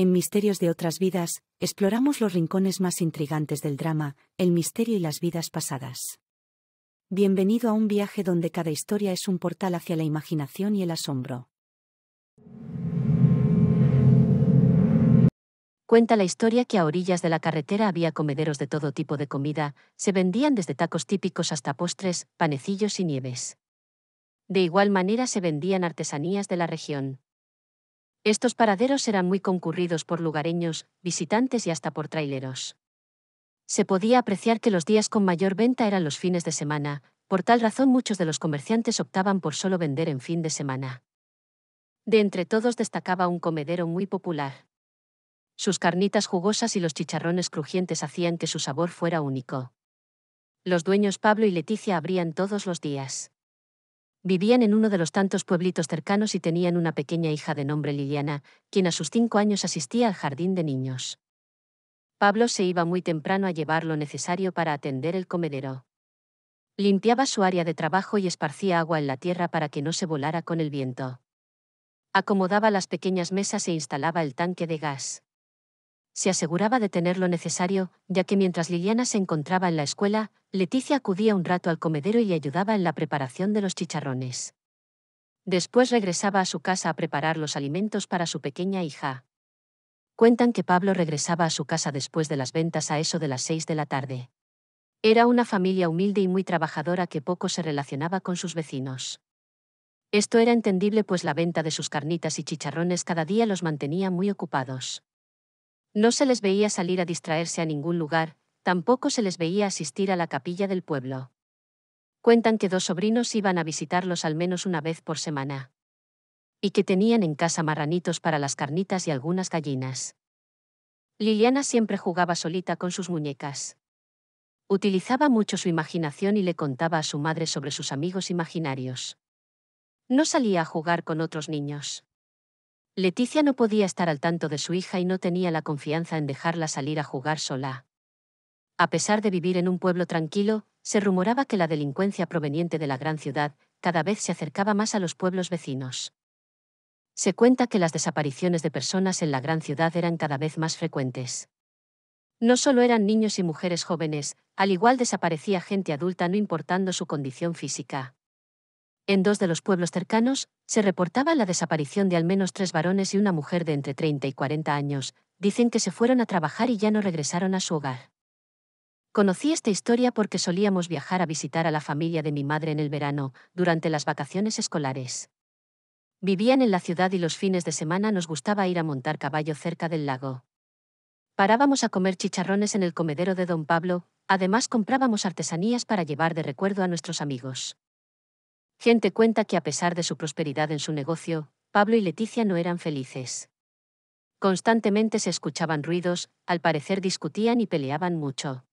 En Misterios de otras vidas, exploramos los rincones más intrigantes del drama, el misterio y las vidas pasadas. Bienvenido a un viaje donde cada historia es un portal hacia la imaginación y el asombro. Cuenta la historia que a orillas de la carretera había comederos de todo tipo de comida, se vendían desde tacos típicos hasta postres, panecillos y nieves. De igual manera se vendían artesanías de la región. Estos paraderos eran muy concurridos por lugareños, visitantes y hasta por traileros. Se podía apreciar que los días con mayor venta eran los fines de semana, por tal razón muchos de los comerciantes optaban por solo vender en fin de semana. De entre todos destacaba un comedero muy popular. Sus carnitas jugosas y los chicharrones crujientes hacían que su sabor fuera único. Los dueños Pablo y Leticia abrían todos los días. Vivían en uno de los tantos pueblitos cercanos y tenían una pequeña hija de nombre Liliana, quien a sus cinco años asistía al jardín de niños. Pablo se iba muy temprano a llevar lo necesario para atender el comedero. Limpiaba su área de trabajo y esparcía agua en la tierra para que no se volara con el viento. Acomodaba las pequeñas mesas e instalaba el tanque de gas se aseguraba de tener lo necesario, ya que mientras Liliana se encontraba en la escuela, Leticia acudía un rato al comedero y ayudaba en la preparación de los chicharrones. Después regresaba a su casa a preparar los alimentos para su pequeña hija. Cuentan que Pablo regresaba a su casa después de las ventas a eso de las seis de la tarde. Era una familia humilde y muy trabajadora que poco se relacionaba con sus vecinos. Esto era entendible pues la venta de sus carnitas y chicharrones cada día los mantenía muy ocupados. No se les veía salir a distraerse a ningún lugar, tampoco se les veía asistir a la capilla del pueblo. Cuentan que dos sobrinos iban a visitarlos al menos una vez por semana. Y que tenían en casa marranitos para las carnitas y algunas gallinas. Liliana siempre jugaba solita con sus muñecas. Utilizaba mucho su imaginación y le contaba a su madre sobre sus amigos imaginarios. No salía a jugar con otros niños. Leticia no podía estar al tanto de su hija y no tenía la confianza en dejarla salir a jugar sola. A pesar de vivir en un pueblo tranquilo, se rumoraba que la delincuencia proveniente de la gran ciudad cada vez se acercaba más a los pueblos vecinos. Se cuenta que las desapariciones de personas en la gran ciudad eran cada vez más frecuentes. No solo eran niños y mujeres jóvenes, al igual desaparecía gente adulta no importando su condición física en dos de los pueblos cercanos, se reportaba la desaparición de al menos tres varones y una mujer de entre 30 y 40 años, dicen que se fueron a trabajar y ya no regresaron a su hogar. Conocí esta historia porque solíamos viajar a visitar a la familia de mi madre en el verano, durante las vacaciones escolares. Vivían en la ciudad y los fines de semana nos gustaba ir a montar caballo cerca del lago. Parábamos a comer chicharrones en el comedero de don Pablo, además comprábamos artesanías para llevar de recuerdo a nuestros amigos. Gente cuenta que a pesar de su prosperidad en su negocio, Pablo y Leticia no eran felices. Constantemente se escuchaban ruidos, al parecer discutían y peleaban mucho.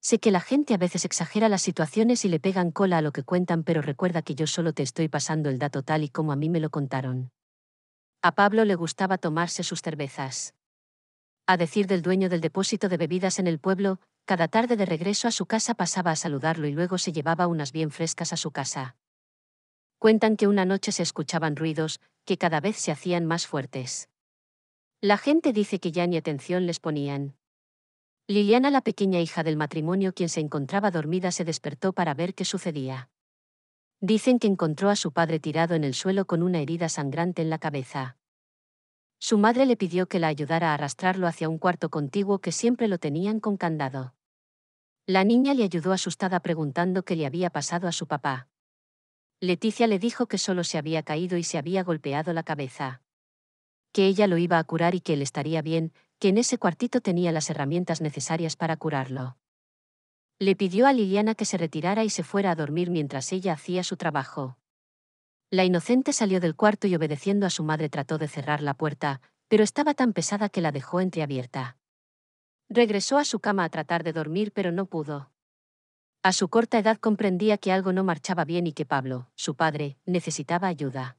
Sé que la gente a veces exagera las situaciones y le pegan cola a lo que cuentan, pero recuerda que yo solo te estoy pasando el dato tal y como a mí me lo contaron. A Pablo le gustaba tomarse sus cervezas. A decir del dueño del depósito de bebidas en el pueblo, cada tarde de regreso a su casa pasaba a saludarlo y luego se llevaba unas bien frescas a su casa. Cuentan que una noche se escuchaban ruidos, que cada vez se hacían más fuertes. La gente dice que ya ni atención les ponían. Liliana, la pequeña hija del matrimonio quien se encontraba dormida, se despertó para ver qué sucedía. Dicen que encontró a su padre tirado en el suelo con una herida sangrante en la cabeza. Su madre le pidió que la ayudara a arrastrarlo hacia un cuarto contiguo que siempre lo tenían con candado. La niña le ayudó asustada preguntando qué le había pasado a su papá. Leticia le dijo que solo se había caído y se había golpeado la cabeza. Que ella lo iba a curar y que él estaría bien, que en ese cuartito tenía las herramientas necesarias para curarlo. Le pidió a Liliana que se retirara y se fuera a dormir mientras ella hacía su trabajo. La inocente salió del cuarto y obedeciendo a su madre trató de cerrar la puerta, pero estaba tan pesada que la dejó entreabierta. Regresó a su cama a tratar de dormir pero no pudo. A su corta edad comprendía que algo no marchaba bien y que Pablo, su padre, necesitaba ayuda.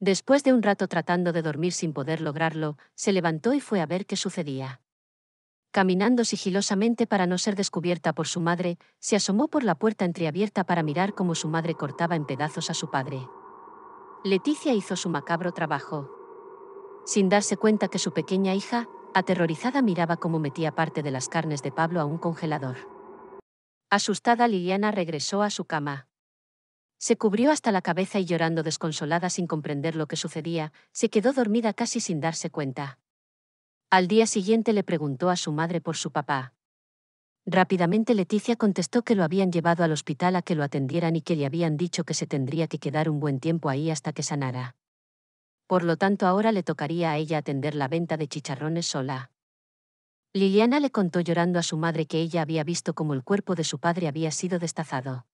Después de un rato tratando de dormir sin poder lograrlo, se levantó y fue a ver qué sucedía. Caminando sigilosamente para no ser descubierta por su madre, se asomó por la puerta entreabierta para mirar cómo su madre cortaba en pedazos a su padre. Leticia hizo su macabro trabajo. Sin darse cuenta que su pequeña hija, aterrorizada, miraba cómo metía parte de las carnes de Pablo a un congelador. Asustada Liliana regresó a su cama. Se cubrió hasta la cabeza y llorando desconsolada sin comprender lo que sucedía, se quedó dormida casi sin darse cuenta. Al día siguiente le preguntó a su madre por su papá. Rápidamente Leticia contestó que lo habían llevado al hospital a que lo atendieran y que le habían dicho que se tendría que quedar un buen tiempo ahí hasta que sanara. Por lo tanto ahora le tocaría a ella atender la venta de chicharrones sola. Liliana le contó llorando a su madre que ella había visto cómo el cuerpo de su padre había sido destazado.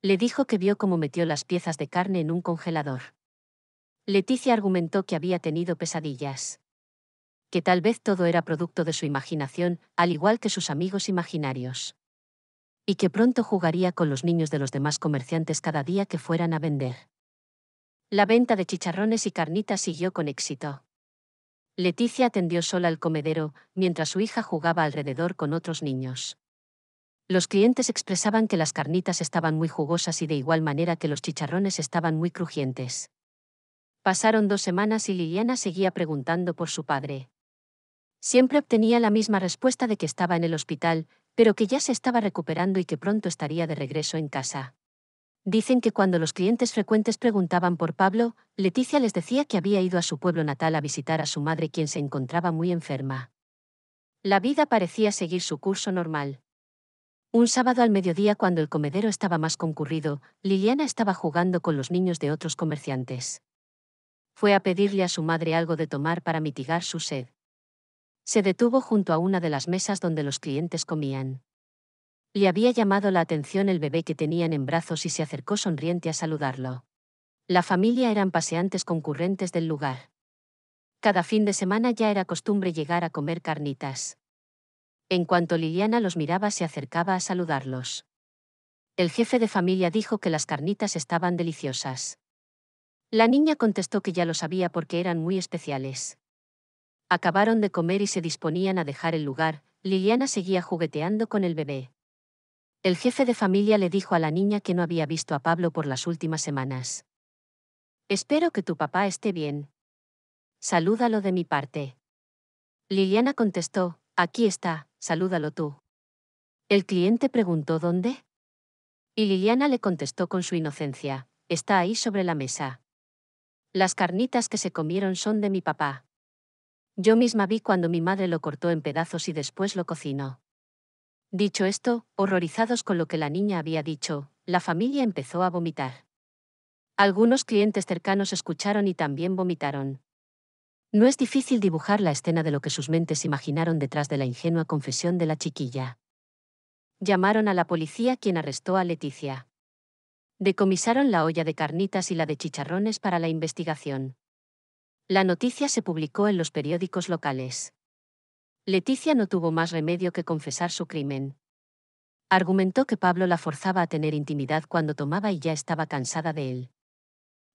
Le dijo que vio cómo metió las piezas de carne en un congelador. Leticia argumentó que había tenido pesadillas. Que tal vez todo era producto de su imaginación, al igual que sus amigos imaginarios. Y que pronto jugaría con los niños de los demás comerciantes cada día que fueran a vender. La venta de chicharrones y carnitas siguió con éxito. Leticia atendió sola al comedero, mientras su hija jugaba alrededor con otros niños. Los clientes expresaban que las carnitas estaban muy jugosas y de igual manera que los chicharrones estaban muy crujientes. Pasaron dos semanas y Liliana seguía preguntando por su padre. Siempre obtenía la misma respuesta de que estaba en el hospital, pero que ya se estaba recuperando y que pronto estaría de regreso en casa. Dicen que cuando los clientes frecuentes preguntaban por Pablo, Leticia les decía que había ido a su pueblo natal a visitar a su madre quien se encontraba muy enferma. La vida parecía seguir su curso normal. Un sábado al mediodía cuando el comedero estaba más concurrido, Liliana estaba jugando con los niños de otros comerciantes. Fue a pedirle a su madre algo de tomar para mitigar su sed. Se detuvo junto a una de las mesas donde los clientes comían. Le había llamado la atención el bebé que tenían en brazos y se acercó sonriente a saludarlo. La familia eran paseantes concurrentes del lugar. Cada fin de semana ya era costumbre llegar a comer carnitas. En cuanto Liliana los miraba se acercaba a saludarlos. El jefe de familia dijo que las carnitas estaban deliciosas. La niña contestó que ya lo sabía porque eran muy especiales. Acabaron de comer y se disponían a dejar el lugar, Liliana seguía jugueteando con el bebé. El jefe de familia le dijo a la niña que no había visto a Pablo por las últimas semanas. Espero que tu papá esté bien. Salúdalo de mi parte. Liliana contestó, aquí está, salúdalo tú. El cliente preguntó dónde. Y Liliana le contestó con su inocencia, está ahí sobre la mesa. Las carnitas que se comieron son de mi papá. Yo misma vi cuando mi madre lo cortó en pedazos y después lo cocinó. Dicho esto, horrorizados con lo que la niña había dicho, la familia empezó a vomitar. Algunos clientes cercanos escucharon y también vomitaron. No es difícil dibujar la escena de lo que sus mentes imaginaron detrás de la ingenua confesión de la chiquilla. Llamaron a la policía quien arrestó a Leticia. Decomisaron la olla de carnitas y la de chicharrones para la investigación. La noticia se publicó en los periódicos locales. Leticia no tuvo más remedio que confesar su crimen. Argumentó que Pablo la forzaba a tener intimidad cuando tomaba y ya estaba cansada de él.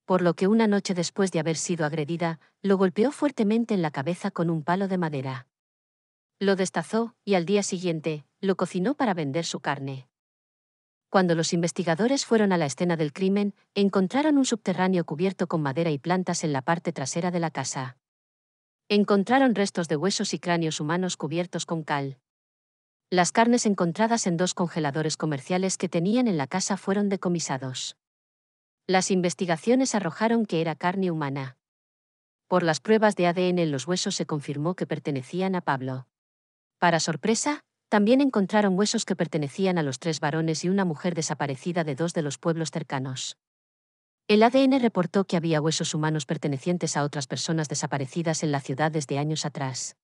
Por lo que una noche después de haber sido agredida, lo golpeó fuertemente en la cabeza con un palo de madera. Lo destazó y al día siguiente, lo cocinó para vender su carne. Cuando los investigadores fueron a la escena del crimen, encontraron un subterráneo cubierto con madera y plantas en la parte trasera de la casa. Encontraron restos de huesos y cráneos humanos cubiertos con cal. Las carnes encontradas en dos congeladores comerciales que tenían en la casa fueron decomisados. Las investigaciones arrojaron que era carne humana. Por las pruebas de ADN en los huesos se confirmó que pertenecían a Pablo. Para sorpresa, también encontraron huesos que pertenecían a los tres varones y una mujer desaparecida de dos de los pueblos cercanos. El ADN reportó que había huesos humanos pertenecientes a otras personas desaparecidas en la ciudad desde años atrás.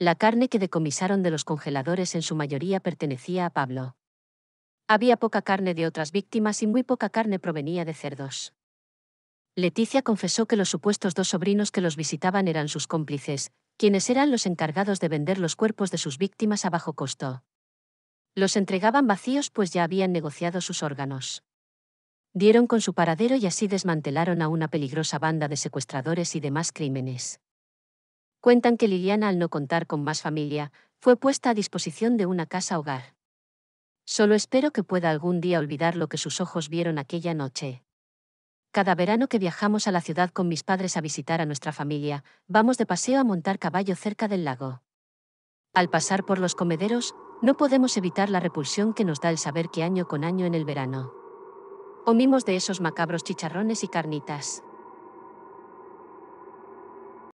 La carne que decomisaron de los congeladores en su mayoría pertenecía a Pablo. Había poca carne de otras víctimas y muy poca carne provenía de cerdos. Leticia confesó que los supuestos dos sobrinos que los visitaban eran sus cómplices, quienes eran los encargados de vender los cuerpos de sus víctimas a bajo costo. Los entregaban vacíos pues ya habían negociado sus órganos dieron con su paradero y así desmantelaron a una peligrosa banda de secuestradores y demás crímenes. Cuentan que Liliana, al no contar con más familia, fue puesta a disposición de una casa hogar. Solo espero que pueda algún día olvidar lo que sus ojos vieron aquella noche. Cada verano que viajamos a la ciudad con mis padres a visitar a nuestra familia, vamos de paseo a montar caballo cerca del lago. Al pasar por los comederos, no podemos evitar la repulsión que nos da el saber que año con año en el verano Comimos de esos macabros chicharrones y carnitas.